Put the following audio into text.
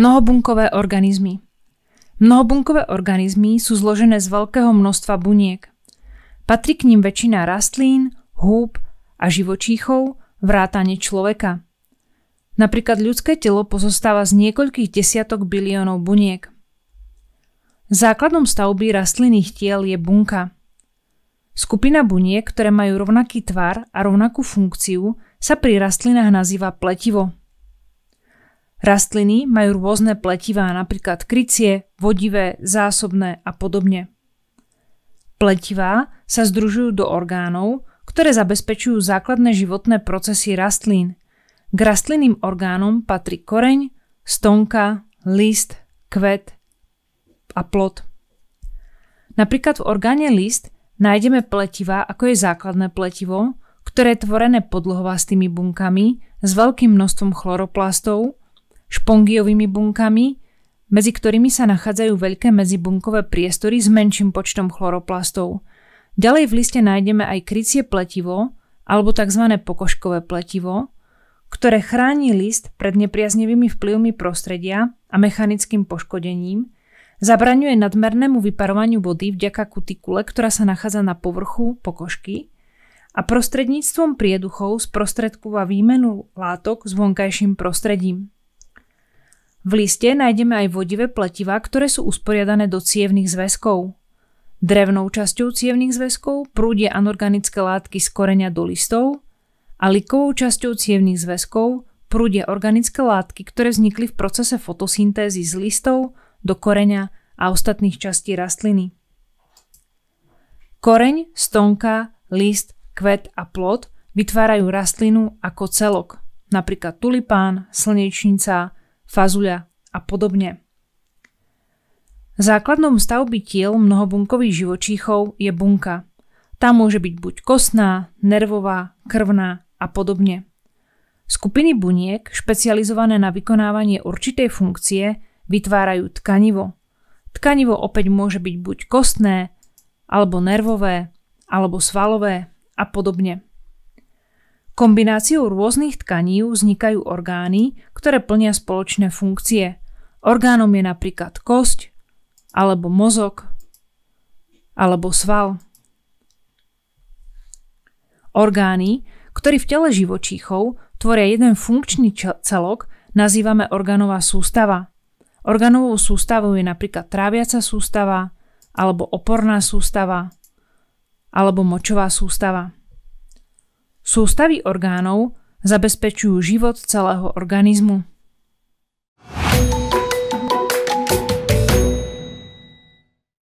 Mnohobunkové organizmy Mnohobunkové organizmy sú zložené z veľkého množstva buniek. Patrí k nim väčšina rastlín, húb a živočíchov, vrátane človeka. Napríklad ľudské telo pozostáva z niekoľkých desiatok biliónov buniek. Základom stavby rastlinných tiel je bunka. Skupina buniek, ktoré majú rovnaký tvar a rovnakú funkciu, sa pri rastlinách nazýva pletivo – Rastliny majú rôzne pletivá, napríklad krycie, vodivé, zásobné a podobne. Pletivá sa združujú do orgánov, ktoré zabezpečujú základné životné procesy rastlín. K rastlinným orgánom patrí koreň, stonka, list, kvet a plod. Napríklad v orgáne list nájdeme pletivá ako je základné pletivo, ktoré je tvorené podlhovastými bunkami s veľkým množstvom chloroplastov špongiovými bunkami, medzi ktorými sa nachádzajú veľké medzibunkové priestory s menším počtom chloroplastov. Ďalej v liste nájdeme aj krycie pletivo alebo tzv. pokožkové pletivo, ktoré chráni list pred nepriaznivými vplyvmi prostredia a mechanickým poškodením, zabraňuje nadmernému vyparovaniu vody vďaka kutikule, ktorá sa nachádza na povrchu pokožky a prostredníctvom prieduchov sprostredkúva výmenu látok s vonkajším prostredím. V liste nájdeme aj vodivé pletiva, ktoré sú usporiadané do cievných zväzkov. Drevnou časťou cievných zväzkov prúdia anorganické látky z koreňa do listov a likovou časťou cievných zväzkov prúdia organické látky, ktoré vznikli v procese fotosyntézy z listov do koreňa a ostatných častí rastliny. Koreň, stonka, list, kvet a plod vytvárajú rastlinu ako celok, napríklad tulipán, slnečnica, fazuľa a podobne. Základnom stavby tiel mnohobunkových živočíchov je bunka. Tá môže byť buď kostná, nervová, krvná a podobne. Skupiny buniek, špecializované na vykonávanie určitej funkcie, vytvárajú tkanivo. Tkanivo opäť môže byť buď kostné, alebo nervové, alebo svalové a podobne. Kombináciou rôznych tkaní vznikajú orgány, ktoré plnia spoločné funkcie. Orgánom je napríklad kosť, alebo mozog, alebo sval. Orgány, ktorý v tele živočíchov tvoria jeden funkčný celok, nazývame orgánová sústava. Orgánovou sústavou je napríklad tráviaca sústava, alebo oporná sústava, alebo močová sústava. Sústavy orgánov zabezpečujú život celého organizmu.